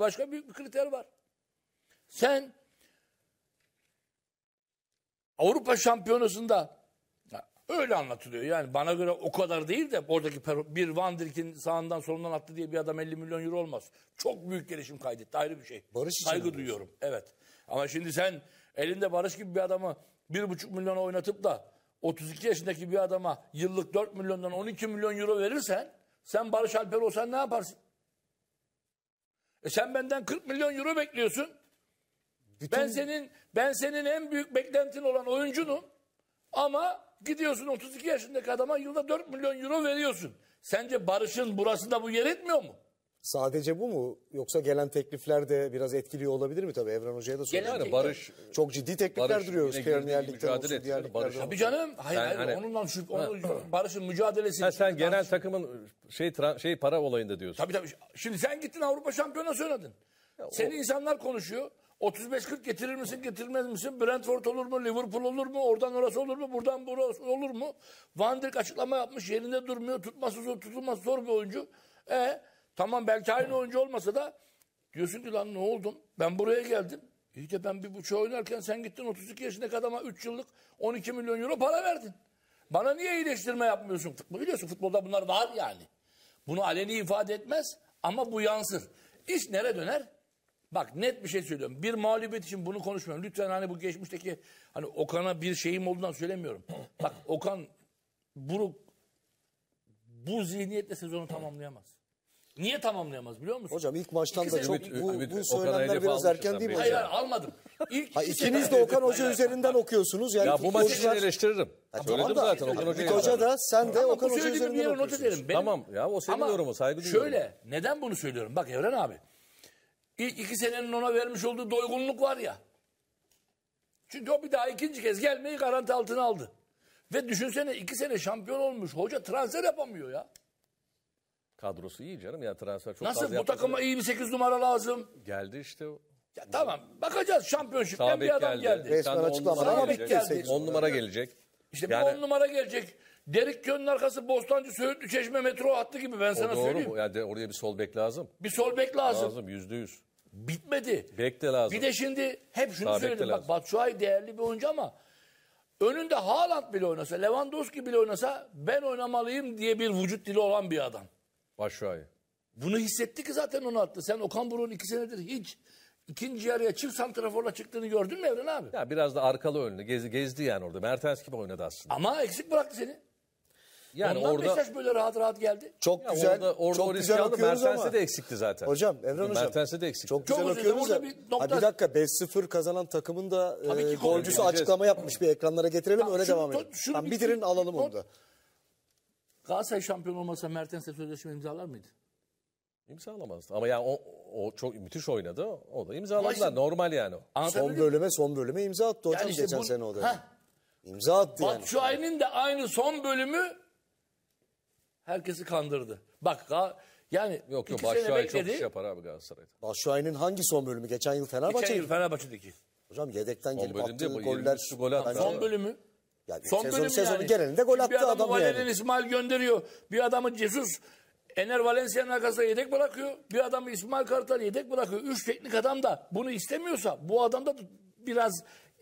Daha başka büyük bir kriter var. Sen Avrupa Şampiyonası'nda öyle anlatılıyor. Yani bana göre o kadar değil de oradaki bir Van Dijk'in sağından solundan attı diye bir adam 50 milyon euro olmaz. Çok büyük gelişim kaydetti ayrı bir şey. Barış Saygı duyuyorum. Evet. Ama şimdi sen elinde Barış gibi bir adamı 1,5 milyona oynatıp da 32 yaşındaki bir adama yıllık 4 milyondan 12 milyon euro verirsen sen Barış Alper olsan ne yaparsın? E sen benden 40 milyon euro bekliyorsun. Bütün... Ben senin ben senin en büyük beklentin olan oyuncunum. Ama gidiyorsun 32 yaşındaki adama yılda 4 milyon euro veriyorsun. Sence Barış'ın burası da bu yer etmiyor mu? Sadece bu mu? Yoksa gelen teklifler de biraz etkiliyor olabilir mi tabii? Evren Hoca'ya da soruyorum. Yani barış çok ciddi teklifler barış, duruyoruz. yine Premier güvenli diğer barış. Tabii canım. Hayır, Yani hayır hani- onunla şu, onun barışın mücadelesi. Ha, sen genel takımın şey tra- şey para olayında diyorsun. Tabii tabii. Şimdi sen gittin Avrupa Şampiyonası oynadın. Seni insanlar konuşuyor. 35-40 getirir misin getirmez misin? Brentford olur mu? Liverpool olur mu? Oradan orası olur mu? Buradan burası olur mu? Van Dijk açıklama yapmış. Yerinde durmuyor. Tutması zor tutulması zor bir oyuncu. E Tamam belki aynı oyuncu olmasa da diyorsun ki lan ne oldun Ben buraya geldim. İyi ben bir buçuk oynarken sen gittin 32 yaşındaki adama 3 yıllık 12 milyon euro para verdin. Bana niye iyileştirme yapmıyorsun? Biliyorsun futbolda bunlar var yani. Bunu aleni ifade etmez ama bu yansır. İş nereye döner? Bak net bir şey söylüyorum. Bir mağlubiyet için bunu konuşmuyorum. Lütfen hani bu geçmişteki hani Okan'a bir şeyim olduğundan söylemiyorum. Bak Okan bunu bu zihniyetle sezonu tamamlayamaz. Niye tamamlayamaz biliyor musun? Hocam ilk maçtan İkisi da çok Ümit, bu, bu söylemler biraz erken değil mi hocam? Hayır almadım. İlk ha, ikiniz de Okan Hoca üzerinden okuyorsunuz. Yani ya bu maçı için eleştiririm. Ha, Söyledim tamam da, zaten Okan Hoca'yı. Hoca da sen de Okan Hoca üzerinden okuyorsunuz. Tamam ya o senin yorumun saygı duyuyorum. Şöyle neden bunu söylüyorum? Bak Evren abi. İlk iki senenin ona vermiş olduğu doygunluk var ya. Çünkü o bir daha ikinci kez gelmeyi garanti altına aldı. Ve düşünsene iki sene şampiyon olmuş. Hoca transfer yapamıyor ya. Kadrosu iyi canım ya transfer çok Nasıl fazla bu takıma iyi bir 8 numara lazım? Geldi işte. o. Ya tamam bakacağız şampiyonşipten Sağ bir bek adam geldi. geldi. geldi. Resmen Sen de on numara gelecek. geldi. 10 numara gelecek. İşte bir Yani- on numara gelecek. Derik Gön'ün arkası Bostancı, Söğütlü, Çeşme, Metro hattı gibi ben sana doğru söyleyeyim. mu? Yani de- oraya bir sol bek lazım. Bir sol bek lazım. Lazım yüzde yüz. Bitmedi. Bek de lazım. Bir de şimdi hep şunu Sağ söyledim. Bak lazım. Batshuayi değerli bir oyuncu ama önünde Haaland bile oynasa, Lewandowski bile oynasa ben oynamalıyım diye bir vücut dili olan bir adam. Başşuay'ı. Bunu hissetti ki zaten onu attı. Sen Okan Buruk'un iki senedir hiç ikinci yarıya çift santraforla çıktığını gördün mü Evren abi? Ya biraz da arkalı önlü gezi, gezdi yani orada. Mertens gibi oynadı aslında. Ama eksik bıraktı seni. Yani Ondan orada Beşiktaş böyle rahat rahat geldi. Çok ya güzel. Orada, orada çok güzel aldı. Mertens'e ama. de eksikti zaten. Hocam Evren Hocam. Mertens'e de eksikti. Çok, çok güzel okuyoruz da. nokta... bir dakika 5-0 kazanan takımın da e, golcüsü açıklama yapmış bir ekranlara getirelim tamam, öyle şunu, devam edelim. Şunu, tamam, bitirin alalım onu da. Galatasaray şampiyon olmasa Mertens'le sözleşme imzalar mıydı? İmzalamazdı. Ama yani o, o çok müthiş oynadı. O da imzaladı. Normal yani. Son bölüme son bölüme imza attı hocam yani işte geçen bu, sene o da. İmza attı Bak, yani. ayının da aynı son bölümü herkesi kandırdı. Bak yani yok yok Batshuayi çok iş yapar abi Galatasaray'da. Batshuayi'nin hangi son bölümü? Geçen yıl Fenerbahçe'deki. Geçen yıl Fenerbahçe'deki. Hocam yedekten son gelip attığı goller. Gol attığı. Son bölümü. Yani Son sezon, bölüm sezonu yani. genelinde gol attı adam yani. Bir adamı İsmail gönderiyor. Bir adamı Cezus Ener Valencia'nın arkasında yedek bırakıyor. Bir adamı İsmail Kartal yedek bırakıyor. Üç teknik adam da bunu istemiyorsa bu adamda biraz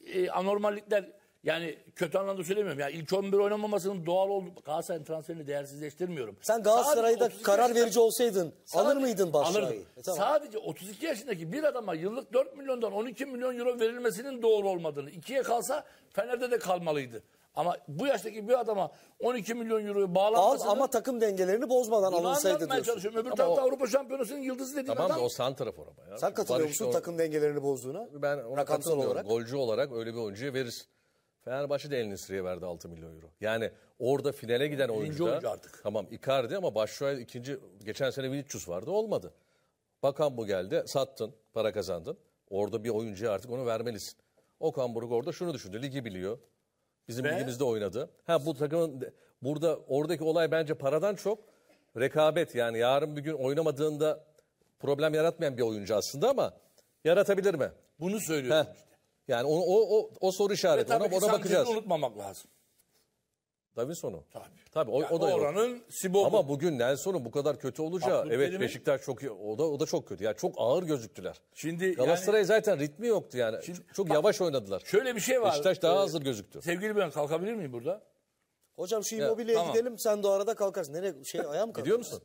e, anormallikler yani kötü anlamda söylemiyorum. Yani ilk 11 oynamamasının doğal oldu. Galatasaray'ın transferini değersizleştirmiyorum. Sen Galatasaray'da Sadece karar verici olsaydın alır mıydın Başak'ı? Alırdım. E, tamam. Sadece 32 yaşındaki bir adama yıllık 4 milyondan 12 milyon euro verilmesinin doğru olmadığını, ikiye kalsa Fener'de de kalmalıydı. Ama bu yaştaki bir adama 12 milyon euroyu Al bağlanmasını ama takım dengelerini bozmadan bunu alınsaydı anlatmaya diyorsun. çalışıyorum. Öbür tarafta Avrupa Şampiyonası'nın yıldızı dediğin Tamam da adam. o santrafor ama ya. Sen katılıyor musun takım dengelerini bozduğuna? Ben ona katılmıyorum. olarak. Golcü olarak öyle bir oyuncuya verirsin. Fenerbahçe de elini Nisri'ye verdi 6 milyon euro. Yani orada finale giden oyuncu, Birinci oyuncu da, artık. Tamam Icardi ama Başşuay ikinci geçen sene Vinicius vardı olmadı. Bakan bu geldi sattın para kazandın. Orada bir oyuncuya artık onu vermelisin. Okan Buruk orada şunu düşündü. Ligi biliyor. Bizim Ve... ligimizde oynadı. Ha bu takımın burada oradaki olay bence paradan çok rekabet. Yani yarın bir gün oynamadığında problem yaratmayan bir oyuncu aslında ama yaratabilir mi? Bunu söylüyorum. Heh, yani o, o, o, o soru işareti. Ona, ona bakacağız. unutmamak lazım. Davinson'u. Tabii. Tabii o, yani o da oranın yok. Ama bugün Nelson'un bu kadar kötü olacağı Abdülkerim'in... evet Beşiktaş çok o da o da çok kötü. Yani çok ağır gözüktüler. Şimdi Galatasaray yani, zaten ritmi yoktu yani. Şimdi, çok bak, yavaş oynadılar. Şöyle bir şey var. Beşiktaş daha ee, hazır gözüktü. Sevgili ben kalkabilir miyim burada? Hocam şu immobilyeye tamam. gidelim sen de arada kalkarsın. Nereye şey ayağa kalkar? kalkarsın? Gidiyor musun?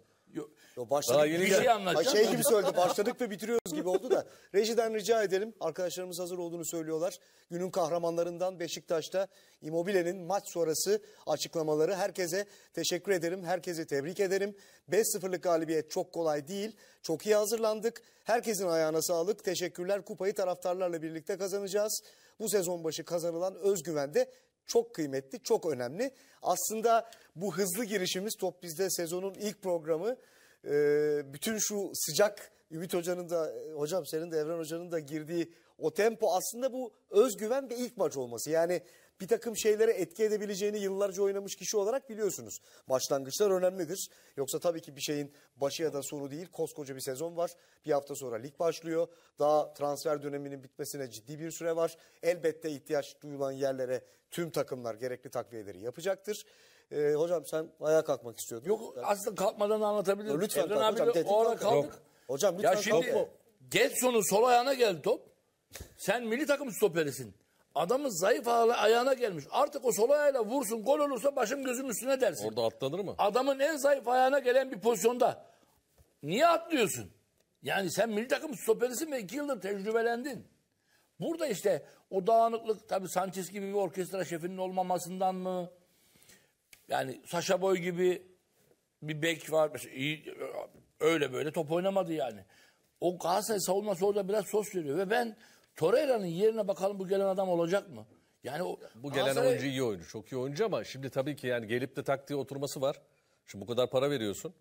Yo başladık. Daha yeni bir şey anlatacağım. Şey gibi söyledi başladık ve bitiriyoruz gibi oldu da. Rejiden rica edelim. Arkadaşlarımız hazır olduğunu söylüyorlar. Günün kahramanlarından Beşiktaş'ta İmobilenin maç sonrası açıklamaları. Herkese teşekkür ederim. Herkese tebrik ederim. 5-0'lık galibiyet çok kolay değil. Çok iyi hazırlandık. Herkesin ayağına sağlık. Teşekkürler. Kupayı taraftarlarla birlikte kazanacağız. Bu sezon başı kazanılan özgüven de çok kıymetli, çok önemli. Aslında bu hızlı girişimiz top bizde sezonun ilk programı ee, bütün şu sıcak Ümit Hoca'nın da e, hocam senin de Evren Hoca'nın da girdiği o tempo aslında bu özgüven ve ilk maç olması. Yani bir takım şeylere etki edebileceğini yıllarca oynamış kişi olarak biliyorsunuz. Başlangıçlar önemlidir. Yoksa tabii ki bir şeyin başı ya da sonu değil. Koskoca bir sezon var. Bir hafta sonra lig başlıyor. Daha transfer döneminin bitmesine ciddi bir süre var. Elbette ihtiyaç duyulan yerlere tüm takımlar gerekli takviyeleri yapacaktır. E, hocam sen ayağa kalkmak istiyordun. Yok aslında kalkmadan anlatabilirim. Lütfen Evren kalk, hocam, o ara kaldık. Yok. Hocam lütfen ya şimdi, kalkma. Getson'un sol ayağına geldi top. Sen milli takım stoperisin. Adamın zayıf ayağına gelmiş. Artık o sol ayağıyla vursun gol olursa başım gözüm üstüne dersin. Orada atlanır mı? Adamın en zayıf ayağına gelen bir pozisyonda. Niye atlıyorsun? Yani sen milli takım stoperisin ve iki yıldır tecrübelendin. Burada işte o dağınıklık tabii Sanchez gibi bir orkestra şefinin olmamasından mı? Yani Saşa Boy gibi bir bek var. iyi, öyle böyle top oynamadı yani. O Galatasaray savunması orada biraz sos veriyor. Ve ben Torreira'nın yerine bakalım bu gelen adam olacak mı? Yani o, bu gelen Galatasaray... oyuncu iyi oyuncu. Çok iyi oyuncu ama şimdi tabii ki yani gelip de taktiği oturması var. Şimdi bu kadar para veriyorsun.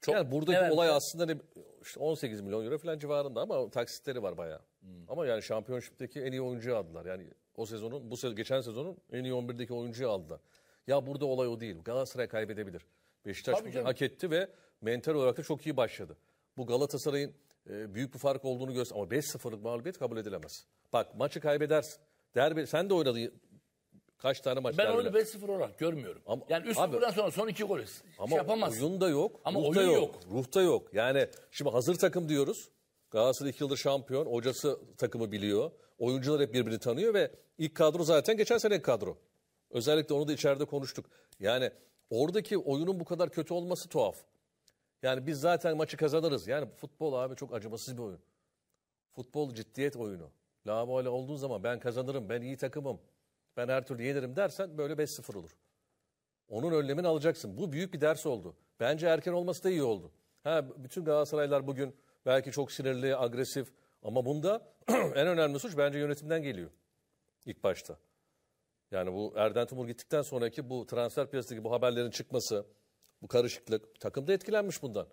Çok, yani buradaki evet, olay aslında hani işte 18 milyon euro falan civarında ama taksitleri var bayağı. Hmm. Ama yani şampiyonşipteki en iyi oyuncuyu aldılar. Yani o sezonun bu sezon geçen sezonun en iyi 11'deki oyuncuyu aldılar. Ya burada olay o değil. Galatasaray kaybedebilir. Beşiktaş Tabii bugün hak etti ve mental olarak da çok iyi başladı. Bu Galatasaray'ın e, büyük bir fark olduğunu göster ama 5-0'lık mağlubiyet kabul edilemez. Bak maçı kaybedersin. Derbi sen de oynadın kaç tane maç Ben derbiler. onu 5-0 olarak görmüyorum. Ama, yani 3-0'dan sonra son iki gol şey ama şey yapamazsın. oyun da yok. Ama ruh oyun yok, yok. Ruh yok. Yani şimdi hazır takım diyoruz. Galatasaray iki yıldır şampiyon. Hocası takımı biliyor. Oyuncular hep birbirini tanıyor ve ilk kadro zaten geçen sene kadro. Özellikle onu da içeride konuştuk. Yani oradaki oyunun bu kadar kötü olması tuhaf. Yani biz zaten maçı kazanırız. Yani futbol abi çok acımasız bir oyun. Futbol ciddiyet oyunu. La böyle olduğun zaman ben kazanırım, ben iyi takımım, ben her türlü yenirim dersen böyle 5-0 olur. Onun önlemini alacaksın. Bu büyük bir ders oldu. Bence erken olması da iyi oldu. Ha, bütün Galatasaraylar bugün belki çok sinirli, agresif ama bunda en önemli suç bence yönetimden geliyor ilk başta. Yani bu Erden Timur gittikten sonraki bu transfer piyasadaki bu haberlerin çıkması, bu karışıklık takım da etkilenmiş bundan.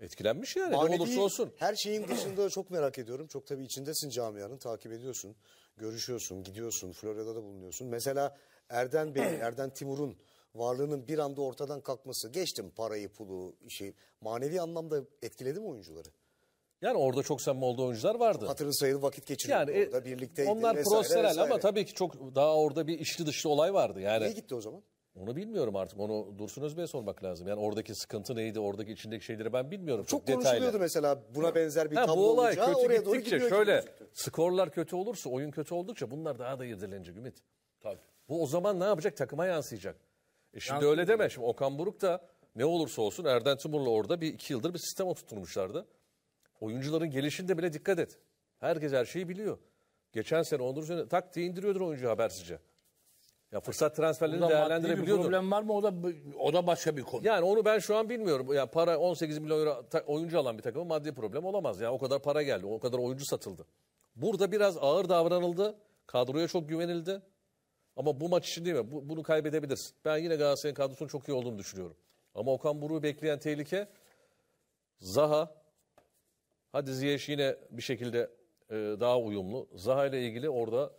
Etkilenmiş yani Manevi, ne olursa olsun. Her şeyin dışında çok merak ediyorum. Çok tabii içindesin camianın takip ediyorsun. Görüşüyorsun, gidiyorsun, Florya'da bulunuyorsun. Mesela Erden Bey, Erden Timur'un varlığının bir anda ortadan kalkması. Geçtim parayı, pulu, şey. Manevi anlamda etkiledi mi oyuncuları? Yani orada çok samimi olduğu oyuncular vardı. Hatırın sayılı vakit geçirdi yani, e, orada birlikteydi Onlar vesaire, profesyonel ama tabii ki çok daha orada bir işli dışlı olay vardı. Yani, Niye gitti o zaman? Onu bilmiyorum artık. Onu Dursun Özbey'e sormak lazım. Yani oradaki sıkıntı neydi? Oradaki içindeki şeyleri ben bilmiyorum. Çok, çok konuşuluyordu mesela buna benzer bir ha, tablo bu olay olacağı, kötü oraya gittikçe, doğru şöyle skorlar kötü olursa, oyun kötü oldukça bunlar daha da yedilenecek Ümit. Tabii. Bu o zaman ne yapacak? Takıma yansıyacak. E şimdi Yansın öyle deme. Şimdi Okan Buruk da ne olursa olsun Erden Timur'la orada bir iki yıldır bir sistem oturtmuşlardı. Oyuncuların gelişinde bile dikkat et. Herkes her şeyi biliyor. Geçen sene ondan sene tak diye indiriyordun oyuncu habersizce. Ya fırsat transferlerini değerlendirebiliyordur. problem var mı? O da o da başka bir konu. Yani onu ben şu an bilmiyorum. Ya para 18 milyon euro oyuncu alan bir takımın maddi problem olamaz. Ya yani o kadar para geldi, o kadar oyuncu satıldı. Burada biraz ağır davranıldı. Kadroya çok güvenildi. Ama bu maç için değil mi? Bu, bunu kaybedebilirsin. Ben yine Galatasaray'ın kadrosunun çok iyi olduğunu düşünüyorum. Ama Okan Buruk'u bekleyen tehlike Zaha, Hadi Ziyech yine bir şekilde e, daha uyumlu. Zaha ile ilgili orada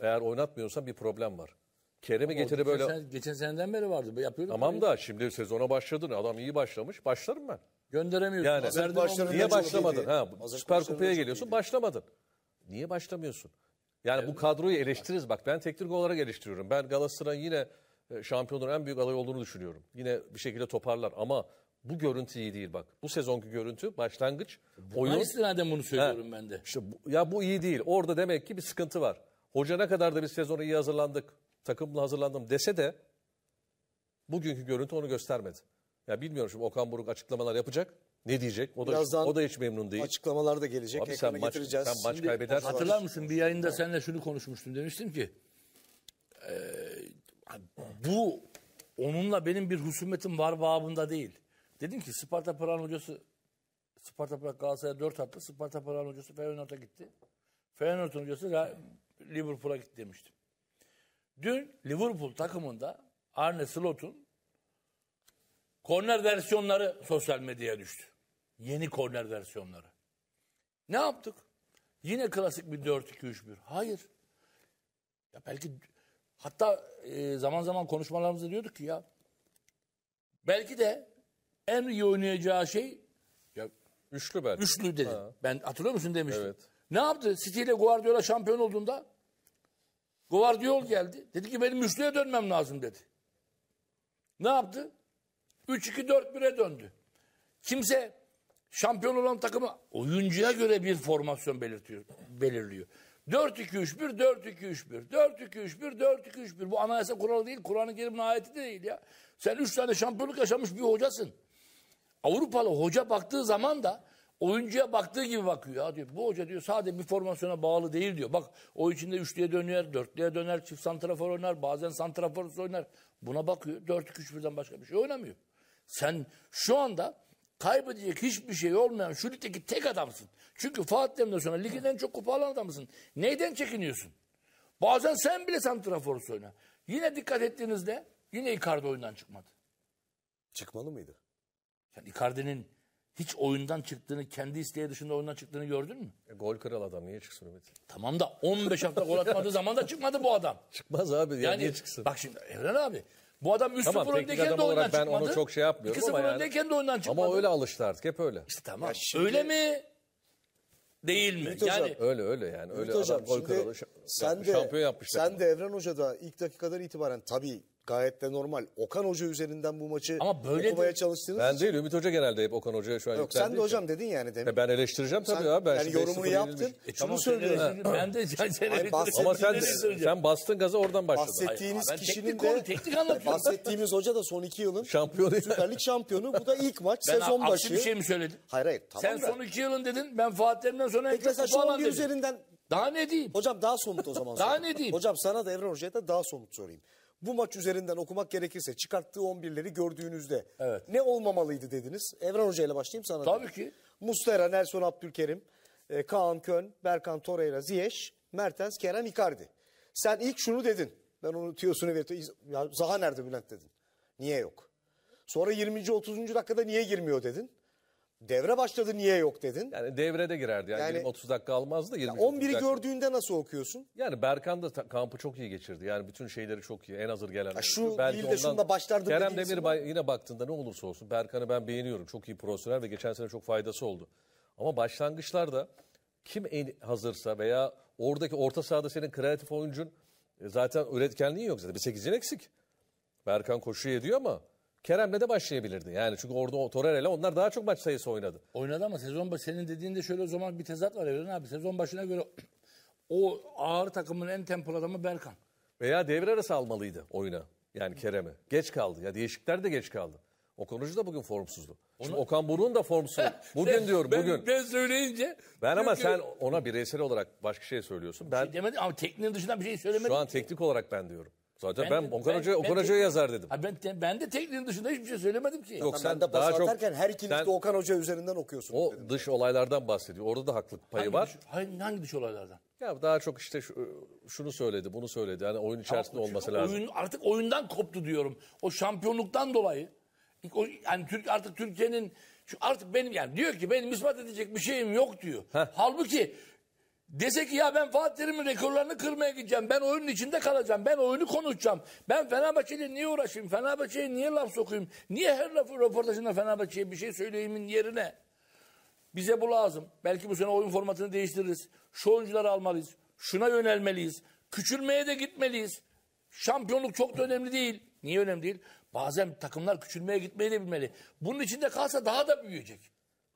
eğer oynatmıyorsan bir problem var. Kerem'i getiri böyle... Sen, geçen seneden beri vardı. Yapıyorduk tamam parayı. da şimdi sezona başladın. Adam iyi başlamış. Başlarım ben. Gönderemiyorsun. Yani niye başlamadın? Ha, Süper Kupa'ya geliyorsun. Başlamadın. Niye başlamıyorsun? Yani evet. bu kadroyu eleştiririz. Bak ben teknik olarak eleştiriyorum. Ben Galatasaray'ın yine e, şampiyonun en büyük aday olduğunu düşünüyorum. Yine bir şekilde toparlar ama bu görüntü iyi değil bak. Bu sezonki görüntü başlangıç. Buna oyun... istinaden bunu söylüyorum He. ben de. İşte bu, ya bu iyi değil. Orada demek ki bir sıkıntı var. Hoca ne kadar da bir sezonu iyi hazırlandık, takımla hazırlandım dese de bugünkü görüntü onu göstermedi. Ya bilmiyorum şimdi Okan Buruk açıklamalar yapacak. Ne diyecek? O Birazdan da, o da hiç memnun değil. Açıklamalar da gelecek. Abi sen maç, getireceğiz. Sen maç kaybedersin. Hatırlar mısın? Bir yayında evet. seninle şunu konuşmuştum. Demiştim ki e, bu onunla benim bir husumetim var babında değil. Dedim ki Sparta Pıran hocası Sparta Pırak Galatasaray'a 4 attı. Sparta Pıran hocası Feyenoord'a gitti. Feyenoord hocası Liverpool'a gitti demiştim. Dün Liverpool takımında Arne Slot'un korner versiyonları sosyal medyaya düştü. Yeni korner versiyonları. Ne yaptık? Yine klasik bir 4-2-3-1. Hayır. Ya belki hatta e, zaman zaman konuşmalarımızda diyorduk ki ya belki de en iyi oynayacağı şey ya, üçlü belki. Üçlü dedi. Ha. Ben hatırlıyor musun demiştim. Evet. Ne yaptı? City ile Guardiola şampiyon olduğunda Guardiola geldi. Dedi ki benim üçlüye dönmem lazım dedi. Ne yaptı? 3-2-4-1'e döndü. Kimse şampiyon olan takımı oyuncuya göre bir formasyon belirtiyor, belirliyor. 4-2-3-1, 4-2-3-1, 4-2-3-1, 4-2-3-1. Bu anayasa kuralı değil, Kur'an-ı Kerim'in ayeti de değil ya. Sen üç tane şampiyonluk yaşamış bir hocasın. Avrupalı hoca baktığı zaman da oyuncuya baktığı gibi bakıyor. Ya diyor, bu hoca diyor sadece bir formasyona bağlı değil diyor. Bak o içinde üçlüye dönüyor, dörtlüye döner, çift santrafor oynar, bazen santrafor oynar. Buna bakıyor. Dört, iki, üç birden başka bir şey oynamıyor. Sen şu anda kaybedecek hiçbir şey olmayan şu ligdeki tek adamsın. Çünkü Fatih Terim'den sonra ligden çok kupa alan adamsın. Neyden çekiniyorsun? Bazen sen bile santrafor oyna. Yine dikkat ettiğinizde yine Icardi oyundan çıkmadı. Çıkmalı mıydı? Sen Icardi'nin hiç oyundan çıktığını, kendi isteği dışında oyundan çıktığını gördün mü? E, gol kral adam niye çıksın Ümit? Tamam da 15 hafta gol atmadığı zaman da çıkmadı bu adam. Çıkmaz abi ya yani, niye çıksın? Bak şimdi Evren abi bu adam 3-0 kendi öndeyken de oyundan ben çıkmadı. onu çok şey yapmıyorum 2-0 ama yani. öndeyken de oyundan çıkmadı. Ama öyle alıştı artık hep öyle. İşte tamam. şimdi... Öyle mi? Değil mi? Ümit yani hocam, öyle öyle yani. Öyle Ümit hocam, adam gol kralı şampiyon yapmış. Sen de Evren Hoca da ilk dakikadan itibaren tabii gayet de normal. Okan Hoca üzerinden bu maçı Ama böyle okumaya de, çalıştınız. Ben değil Ümit Hoca genelde hep Okan Hoca'ya şu an Yok sen de hocam ki. dedin yani demin. Ya e, ben eleştireceğim tabii sen, abi. Ben yani yorumunu yaptın. E, tamam, söylüyorum. ben de sen, sen Ama sen, sen bastın gaza oradan başladı. Bahsettiğiniz Hayır, kişinin teknik de konu, teknik anlatıyorum. bahsettiğimiz hoca da son iki yılın şampiyonu. Süper Lig şampiyonu. Bu da ilk maç ben sezon başı. Ben aksi bir şey mi söyledim? Hayır hayır. Tamam sen son iki yılın dedin. Ben Fatih sonra sonra en çok kupa üzerinden daha ne diyeyim? Hocam daha somut o zaman. daha ne diyeyim? Hocam sana da Evren Hoca'ya da daha somut sorayım bu maç üzerinden okumak gerekirse çıkarttığı 11'leri gördüğünüzde evet. ne olmamalıydı dediniz? Evren Hoca ile başlayayım sana. Tabii ki. Mustera, Nelson Abdülkerim, e, Kaan Kön, Berkan Torreira, Ziyech, Mertens, Kenan Icardi. Sen ilk şunu dedin. Ben onu tüyosunu ve Zaha nerede Bülent dedin. Niye yok? Sonra 20. 30. dakikada niye girmiyor dedin. Devre başladı niye yok dedin? Yani devrede girerdi. Yani, yani 30 dakika almazdı. 20 11'i gördüğünde nasıl okuyorsun? Yani Berkan da kampı çok iyi geçirdi. Yani bütün şeyleri çok iyi. En hazır gelen. Ya şu Belki şunda de Kerem Demir mi? yine baktığında ne olursa olsun Berkan'ı ben beğeniyorum. Çok iyi profesyonel ve geçen sene çok faydası oldu. Ama başlangıçlarda kim en hazırsa veya oradaki orta sahada senin kreatif oyuncun e, zaten üretkenliğin yok zaten. Bir 8'in eksik. Berkan koşu ediyor ama Kerem'le de başlayabilirdi. Yani çünkü orada Torreira'yla onlar daha çok maç sayısı oynadı. Oynadı ama sezon başı senin dediğinde şöyle o zaman bir tezat var Evren abi. Sezon başına göre o ağır takımın en tempolu adamı Berkan. Veya devre arası almalıydı oyuna. Yani Kerem'i. Geç kaldı. Ya değişikler de geç kaldı. Okan Hoca da bugün formsuzdu. Onu... Şimdi Okan Buruk'un da formsuz. Bugün sen, diyorum ben, bugün. Ben söyleyince. Ben çünkü... ama sen ona bireysel olarak başka şey söylüyorsun. Ben şey demedim ama tekniğin dışında bir şey söylemedim. Şu an teknik olarak ben diyorum. Zaten ben, ben Okan ben, yazar dedim. Ha ben ben de tekniğin dışında hiçbir şey söylemedim ki. Yok sen de daha çok her ikiniz de Okan Hoca üzerinden okuyorsun. O dedim. dış olaylardan bahsediyor. Orada da haklı payı hangi var. Dış, hangi, dış olaylardan? Ya daha çok işte şunu söyledi, bunu söyledi. Yani oyun içerisinde tamam, olması lazım. Oyun, artık oyundan koptu diyorum. O şampiyonluktan dolayı. O, yani Türk artık Türkiye'nin artık benim yani diyor ki benim ispat edecek bir şeyim yok diyor. Heh. Halbuki Dese ki ya ben Fatih Terim'in rekorlarını kırmaya gideceğim. Ben oyunun içinde kalacağım. Ben oyunu konuşacağım. Ben Fenerbahçe'yle niye uğraşayım? Fenerbahçe'ye niye laf sokayım? Niye her lafı röportajında Fenerbahçe'ye bir şey söyleyeyimin yerine? Bize bu lazım. Belki bu sene oyun formatını değiştiririz. Şu oyuncuları almalıyız. Şuna yönelmeliyiz. Küçülmeye de gitmeliyiz. Şampiyonluk çok da önemli değil. Niye önemli değil? Bazen takımlar küçülmeye gitmeyi de bilmeli. Bunun içinde kalsa daha da büyüyecek.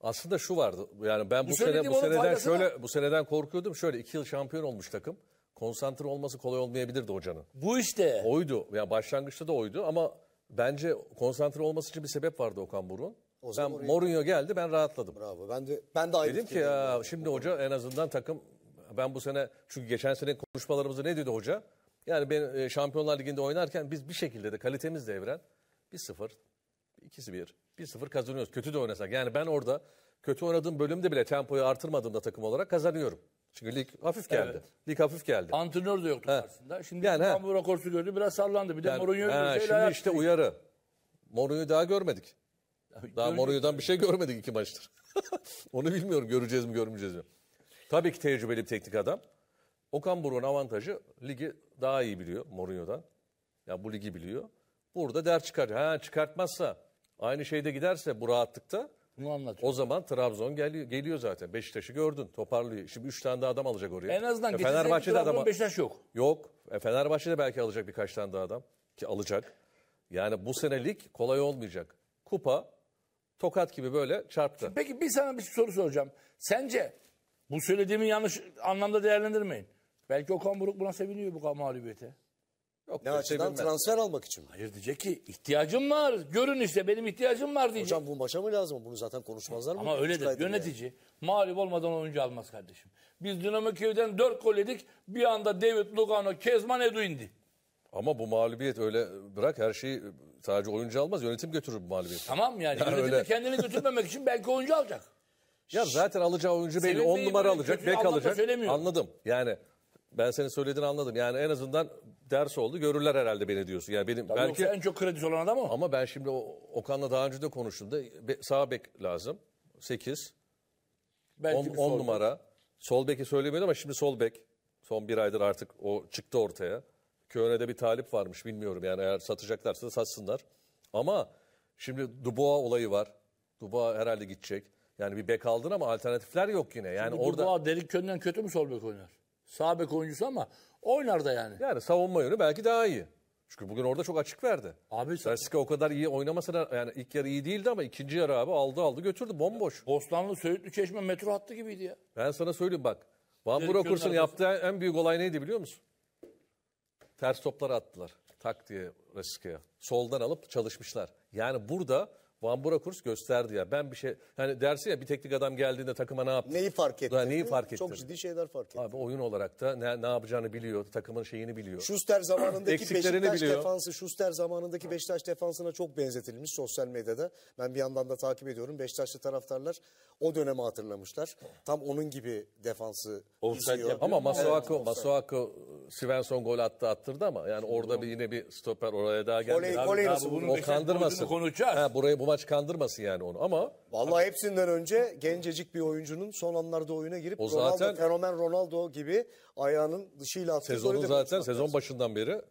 Aslında şu vardı. Yani ben bu, bu sene bu seneden şöyle bu seneden korkuyordum. Şöyle iki yıl şampiyon olmuş takım. Konsantre olması kolay olmayabilirdi hocanın. Bu işte. Oydu. Yani başlangıçta da oydu ama bence konsantre olması için bir sebep vardı Okan Burun. ben Mourinho, Mourinho geldi ben rahatladım. Bravo. Ben de ben de aynı Dedim ki ya yani. şimdi hoca en azından takım ben bu sene çünkü geçen sene konuşmalarımızda ne dedi hoca? Yani ben e, Şampiyonlar Ligi'nde oynarken biz bir şekilde de kalitemiz devren 1-0 2-1, 1-0 kazanıyoruz. Kötü de oynasak. Yani ben orada kötü oynadığım bölümde bile tempoyu artırmadığımda takım olarak kazanıyorum. Çünkü lig hafif geldi. Evet. Lig hafif geldi. Antrenör de yoktu he. karşısında. Şimdi yani, tam bu rakorsu gördü biraz sallandı. Bir de yani, Mourinho'yu Şimdi işte çıktı. uyarı. Mourinho'yu daha görmedik. daha Mourinho'dan bir şey görmedik iki maçtır. Onu bilmiyorum göreceğiz mi görmeyeceğiz mi. Tabii ki tecrübeli bir teknik adam. Okan Buruk'un avantajı ligi daha iyi biliyor Mourinho'dan. Ya yani bu ligi biliyor. Burada der çıkar. Ha çıkartmazsa Aynı şeyde giderse bu rahatlıkta O zaman Trabzon gel, geliyor zaten. Beşiktaş'ı gördün toparlıyor. Şimdi 3 tane daha adam alacak oraya. En azından e, Fenerbahçe'de adam Beşiktaş yok. Yok. E, Fenerbahçe'de belki alacak birkaç tane daha adam ki alacak. Yani bu senelik kolay olmayacak. Kupa tokat gibi böyle çarptı. peki bir sana bir soru soracağım. Sence bu söylediğimi yanlış anlamda değerlendirmeyin. Belki Okan Buruk buna seviniyor bu mağlubiyete. Yok, ne açıdan bilmez. transfer almak için mi? Hayır diyecek ki ihtiyacım var. Görün işte benim ihtiyacım var diyecek. Hocam bu maça mı lazım? Bunu zaten konuşmazlar mı? Ama öyle de yönetici yani. mağlup olmadan oyuncu almaz kardeşim. Biz Dinamo Kiev'den 4 gol yedik. Bir anda David Lugano, Kezman Edu indi. Ama bu mağlubiyet öyle bırak her şeyi sadece oyuncu almaz yönetim götürür bu mağlubiyeti. Tamam yani, yani yönetim öyle. kendini götürmemek için belki oyuncu alacak. Ya zaten alacağı oyuncu belli. 10 numara alacak, bek alacak. Anladım. Yani ben senin söylediğini anladım. Yani en azından ders oldu. Görürler herhalde beni diyorsun. Yani benim Tabii belki en çok kredisi olan adam o. ama ben şimdi o- Okan'la daha önce de konuştum da sağ bek lazım. 8, Belki 10, bir numara. Sol beki söylemiyordum ama şimdi sol bek. Son bir aydır artık o çıktı ortaya. Köyne de bir talip varmış bilmiyorum yani eğer satacaklarsa da satsınlar. Ama şimdi Dubois olayı var. Dubois herhalde gidecek. Yani bir bek aldın ama alternatifler yok yine. Yani orada Dubois delik könden kötü mü sol bek oynar? Sağ bek oyuncusu ama oynar da yani. Yani savunma yönü belki daha iyi. Çünkü bugün orada çok açık verdi. Abi Sersika o kadar iyi oynamasa da yani ilk yarı iyi değildi ama ikinci yarı abi aldı aldı götürdü bomboş. Bostanlı, Söğütlü, Çeşme metro hattı gibiydi ya. Ben sana söyleyeyim bak. Van Brokers'ın yaptığı en büyük olay neydi biliyor musun? Ters topları attılar. Tak diye Rasika'ya. Soldan alıp çalışmışlar. Yani burada Van Burakurs gösterdi ya. Ben bir şey hani dersi ya bir teknik adam geldiğinde takıma ne yaptı? Neyi fark etti? Yani neyi fark etti? Çok ciddi şeyler fark etti. Abi oyun olarak da ne, ne yapacağını biliyor. Takımın şeyini biliyor. Schuster zamanındaki Beşiktaş biliyor. defansı Schuster zamanındaki Beşiktaş defansına çok benzetilmiş sosyal medyada. Ben bir yandan da takip ediyorum. Beşiktaşlı taraftarlar o dönemi hatırlamışlar. Tam onun gibi defansı Offside yap- ama Masuako evet, Masuako Svensson gol attı attırdı ama yani orada bir yine bir stoper oraya daha geldi. Koley Abi, voley abi nasıl o kandırmasın. konuşacağız. Ha, burayı bu maç kandırmasın yani onu ama Vallahi hepsinden önce gencecik bir oyuncunun son anlarda oyuna girip O Ronaldo, zaten- fenomen Ronaldo gibi ayağının dışıyla attığı golü sezonun zaten sezon lazım. başından beri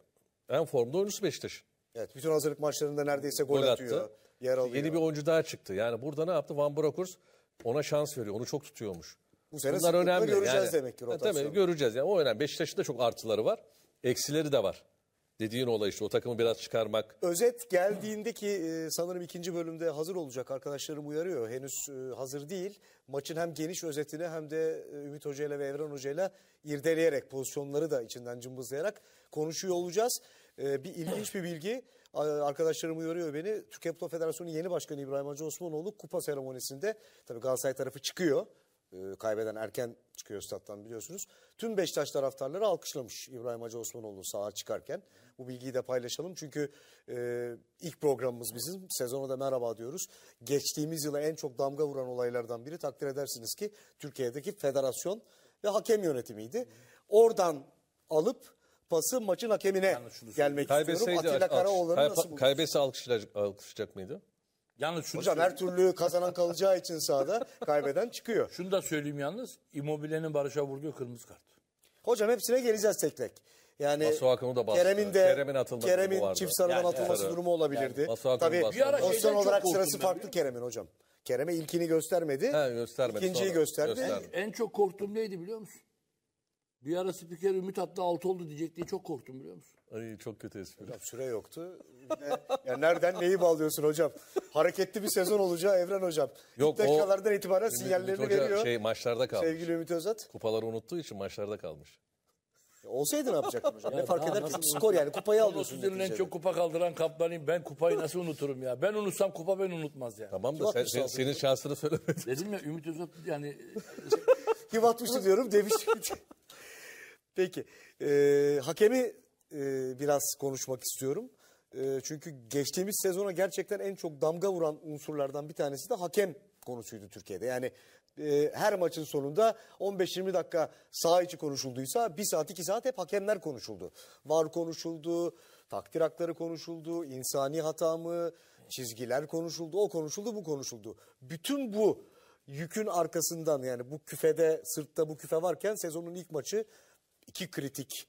en formda oyuncusu Beşiktaş. Evet, bütün hazırlık maçlarında neredeyse gol, Gol atıyor. Yer alıyor. Yeni bir oyuncu daha çıktı. Yani burada ne yaptı? Van Brokers ona şans veriyor. Onu çok tutuyormuş. Bu sene Bunlar önemli. göreceğiz yani, demek ki rotasyon. Tabii göreceğiz. Yani o önemli. Beşiktaş'ın da çok artıları var. Eksileri de var. Dediğin olay işte o takımı biraz çıkarmak. Özet geldiğinde ki e, sanırım ikinci bölümde hazır olacak arkadaşlarım uyarıyor. Henüz e, hazır değil. Maçın hem geniş özetini hem de e, Ümit Hoca ile ve Evren Hoca ile irdeleyerek pozisyonları da içinden cımbızlayarak konuşuyor olacağız. Bir ilginç bir bilgi. Arkadaşlarımı yoruyor beni. Türkiye Handball Federasyonu yeni başkanı İbrahim Hacı Osmanoğlu kupa seremonisinde tabii Galatasaray tarafı çıkıyor. E, kaybeden erken çıkıyor stat'tan biliyorsunuz. Tüm Beşiktaş taraftarları alkışlamış İbrahim Hacı Osmanoğlu sağa çıkarken. Bu bilgiyi de paylaşalım çünkü e, ilk programımız bizim. Sezona da merhaba diyoruz. Geçtiğimiz yıla en çok damga vuran olaylardan biri takdir edersiniz ki Türkiye'deki federasyon ve hakem yönetimiydi. Oradan alıp pası maçın hakemine gelmek istiyorum. Atilla Karaoğlan'ı kay, nasıl bulursunuz? alkışlayacak, alkışlayacak mıydı? Yalnız şunu Hocam her türlü kazanan kalacağı için sahada kaybeden çıkıyor. Şunu da söyleyeyim yalnız. İmobile'nin Barış'a vurduğu kırmızı kart. Hocam hepsine geleceğiz tek tek. Yani Kerem'in de Kerem'in atılması Kerem'in çift sarıdan yani, atılması yani, durumu olabilirdi. Yani, Tabii pozisyon olarak sırası farklı Kerem'in hocam. Kerem'e ilkini göstermedi. He, göstermedi. İkinciyi gösterdi. gösterdi. En, en çok korktuğum neydi biliyor musun? Bir ara spiker Ümit hatta altı oldu diyecek diye çok korktum biliyor musun? Ay çok kötü espri. Hocam süre yoktu. Ne, yani nereden neyi bağlıyorsun hocam? Hareketli bir sezon olacağı Evren hocam. Yok, İlk dakikalardan o, itibaren Ümit, sinyallerini Ümit Hoca veriyor. Şey, maçlarda kalmış. Sevgili Ümit Özat. Kupaları unuttuğu için maçlarda kalmış. Ya e, olsaydı ne yapacaktın hocam? ya ne fark eder ki? Skor yani kupayı alıyorsun. Sizin en çok kupa kaldıran kaptanıyım. Ben kupayı nasıl unuturum ya? Ben unutsam kupa ben unutmaz ya. Tamam da sen, sen, senin şansını söylemedin. Dedim ya Ümit Özat yani... Kim atmıştı diyorum demiş. Peki e, hakemi e, biraz konuşmak istiyorum. E, çünkü geçtiğimiz sezona gerçekten en çok damga vuran unsurlardan bir tanesi de hakem konusuydu Türkiye'de. Yani e, her maçın sonunda 15-20 dakika saha içi konuşulduysa 1 saat 2 saat hep hakemler konuşuldu. VAR konuşuldu, takdir hakları konuşuldu, insani hata mı, çizgiler konuşuldu, o konuşuldu, bu konuşuldu. Bütün bu yükün arkasından yani bu küfede sırtta bu küfe varken sezonun ilk maçı iki kritik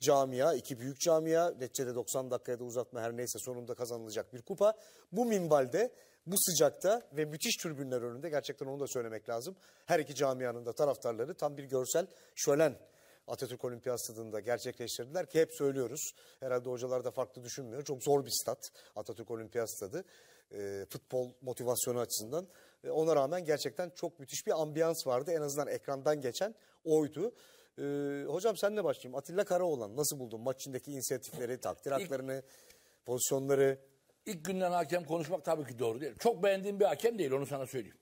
camia, iki büyük camia. Neticede 90 dakikaya da uzatma her neyse sonunda kazanılacak bir kupa. Bu minvalde, bu sıcakta ve müthiş türbünler önünde gerçekten onu da söylemek lazım. Her iki camianın da taraftarları tam bir görsel şölen Atatürk Olimpiyat Stadı'nda gerçekleştirdiler ki hep söylüyoruz. Herhalde hocalar da farklı düşünmüyor. Çok zor bir stat Atatürk Olimpiyat Stadı. E, futbol motivasyonu açısından. E, ona rağmen gerçekten çok müthiş bir ambiyans vardı. En azından ekrandan geçen oydu. Ee, hocam senle başlayayım. Atilla Karaoğlan nasıl buldun maçındaki inisiyatifleri, takdir haklarını, ilk, pozisyonları? İlk günden hakem konuşmak tabii ki doğru değil. Çok beğendiğim bir hakem değil onu sana söyleyeyim.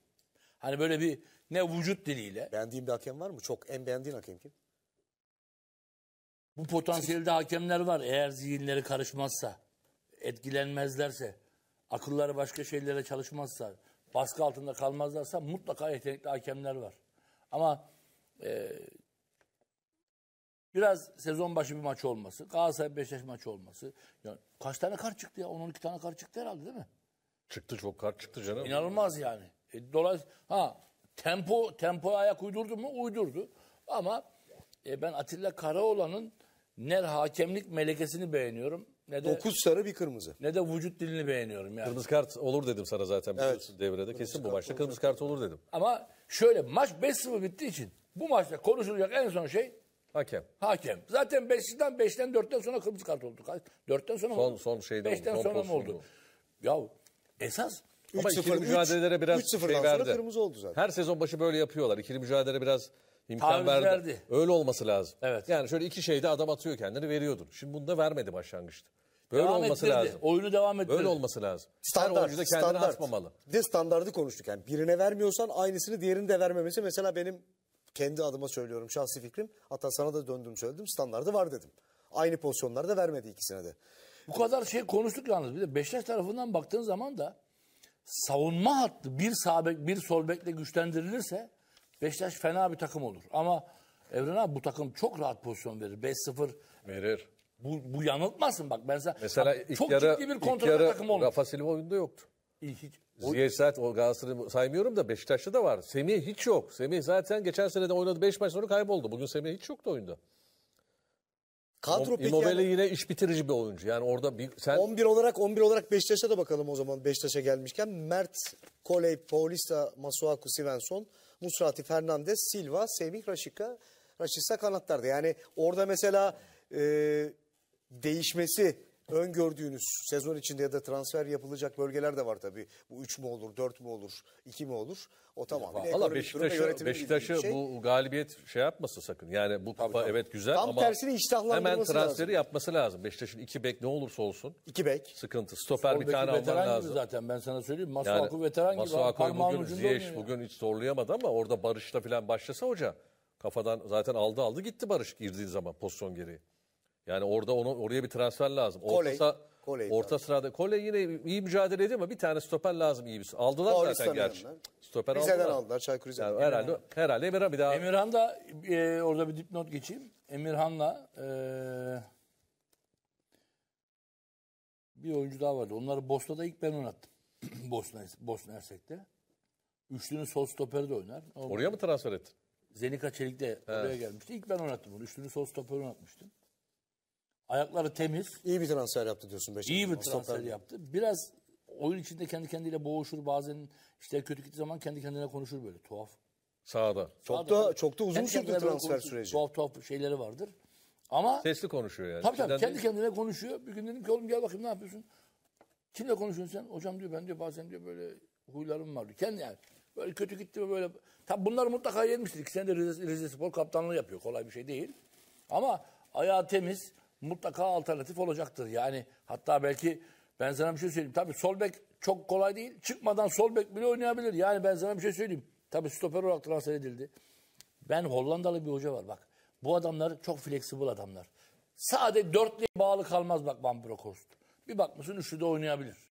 Hani böyle bir ne vücut diliyle. Beğendiğim bir hakem var mı? Çok en beğendiğin hakem kim? Bu potansiyelde hakemler var. Eğer zihinleri karışmazsa, etkilenmezlerse, akılları başka şeylere çalışmazsa, baskı altında kalmazlarsa mutlaka yetenekli hakemler var. Ama e, Biraz sezon başı bir maç olması, Galatasaray Beşiktaş maçı olması. Yani kaç tane kar çıktı ya? 10-12 tane kar çıktı herhalde değil mi? Çıktı çok kar çıktı canım. İnanılmaz yani. E, dolayısıyla ha tempo tempo ayak uydurdu mu? Uydurdu. Ama e, ben Atilla Karaoğlan'ın ner hakemlik melekesini beğeniyorum ne de 9 sarı bir kırmızı. Ne de vücut dilini beğeniyorum yani. Kırmızı kart olur dedim sana zaten evet. devrede. Kesin kırmızı bu maçta kırmızı kart olur dedim. Ama şöyle maç 5-0 bittiği için bu maçta konuşulacak en son şey Hakem. Hakem. Zaten 5'ten 5'ten 4'ten sonra kırmızı kart oldu. 4'ten sonra son, oldu. Son şeyde 5'ten oldu. sonra mı oldu? Ya esas ama ikili mücadelelere biraz 3 şey verdi. kırmızı oldu zaten. Her sezon başı böyle yapıyorlar. İkili mücadele biraz imkan Taviz verdi. verdi. Öyle olması lazım. Evet. Yani şöyle iki şeyde adam atıyor kendini veriyordur. Şimdi bunu da vermedi başlangıçta. Böyle devam olması ettirdi. lazım. Oyunu devam ettirdi. Böyle olması lazım. Standart, Her oyuncu da kendini standart. asmamalı. Bir de standardı konuştuk. Yani birine vermiyorsan aynısını diğerine de vermemesi mesela benim kendi adıma söylüyorum şahsi fikrim. Hatta sana da döndüm söyledim. Standardı var dedim. Aynı pozisyonlarda vermedi ikisine de. Bu kadar şey konuştuk yalnız. Bir de Beşiktaş tarafından baktığın zaman da savunma hattı bir sağ bek, bir sol bekle güçlendirilirse Beşiktaş fena bir takım olur. Ama Evren abi bu takım çok rahat pozisyon verir. 5-0 verir. Bu, bu yanıltmasın bak ben sana. Mesela bak, ilk çok yarı, ciddi bir kontrol takım olur. Rafa Silva oyunda yoktu hiç o... Ziyech o Galatasaray'ı saymıyorum da Beşiktaş'ta da var. Semih hiç yok. Semih zaten geçen sene de oynadı. 5 maç sonra kayboldu. Bugün Semih hiç yoktu oyunda. Kadro peki Immobile yani, yine iş bitirici bir oyuncu. Yani orada bir sen 11 olarak 11 olarak Beşiktaş'a da bakalım o zaman Beşiktaş'a gelmişken. Mert, Koley, Paulista, Masuaku, Svensson, Musrati, Fernandez, Silva, Semih, Raşika, Raşisa kanatlarda. Yani orada mesela e, değişmesi öngördüğünüz sezon içinde ya da transfer yapılacak bölgeler de var tabii. Bu 3 mü olur, 4 mü olur, 2 mi olur? O tamamen Valla Beşiktaş'ı Beşiktaş'ı şey. bu galibiyet şey yapması sakın. Yani bu kupa evet güzel Tam ama tersini iştahlandırması hemen transferi lazım. yapması lazım. Beşiktaş'ın 2 bek ne olursa olsun. 2 bek. Sıkıntı. Stoper bir tane alman lazım. zaten ben sana söyleyeyim. Masuaku yani, veteran gibi. Masuaku'yu bugün Ziyech bugün hiç zorlayamadı ama orada Barış'la falan başlasa hoca. Kafadan zaten aldı aldı gitti Barış girdiği zaman pozisyon gereği. Yani orada onu oraya bir transfer lazım. Koley. Orta, Koley orta lazım. sırada Koley yine iyi mücadele ediyor ama bir tane stoper lazım iyi bir. Aldılar Paulist zaten gerçi. Stoper Rize'den aldılar. aldılar Çaykur Rize'den. Yani herhalde Emirhan. herhalde Emirhan bir daha. Emirhan da e, orada bir dipnot geçeyim. Emirhan'la e, bir oyuncu daha vardı. Onları Bosna'da ilk ben oynattım. Bosna, Bosna Ersek'te. Üçlünün sol stoperi de oynar. Oraya mı transfer ettin? Zenika Çelik de oraya gelmişti. İlk ben oynattım bunu. Üçlünün sol stoperi oynatmıştım. Ayakları temiz. İyi bir transfer yaptı diyorsun Beşiktaş. İyi bir transfer yaptı. Biraz oyun içinde kendi kendiyle boğuşur bazen işte kötü gittiği zaman kendi kendine konuşur böyle tuhaf. Sağda. Çok da çok da uzun kendi sürdü transfer konuşur, süreci. Tuhaf tuhaf şeyleri vardır. Ama sesli konuşuyor yani. Tabii tabii kendi değil. kendine konuşuyor. Bir gün dedim ki oğlum gel bakayım ne yapıyorsun? Kimle konuşuyorsun sen? Hocam diyor ben diyor bazen diyor böyle huylarım var diyor. Kendi yani böyle kötü gitti mi böyle. Tabii bunlar mutlaka yenmiştir. İkisini de Rize, Rize Spor kaptanlığı yapıyor. Kolay bir şey değil. Ama ayağı temiz mutlaka alternatif olacaktır. Yani hatta belki ben sana bir şey söyleyeyim. Tabii sol bek çok kolay değil. Çıkmadan sol bek bile oynayabilir. Yani ben sana bir şey söyleyeyim. Tabii stoper olarak transfer edildi. Ben Hollandalı bir hoca var bak. Bu adamlar çok fleksibil adamlar. Sadece dörtlüye bağlı kalmaz bak Van Bronckhorst. Bir bakmışsın üçlü de oynayabilir.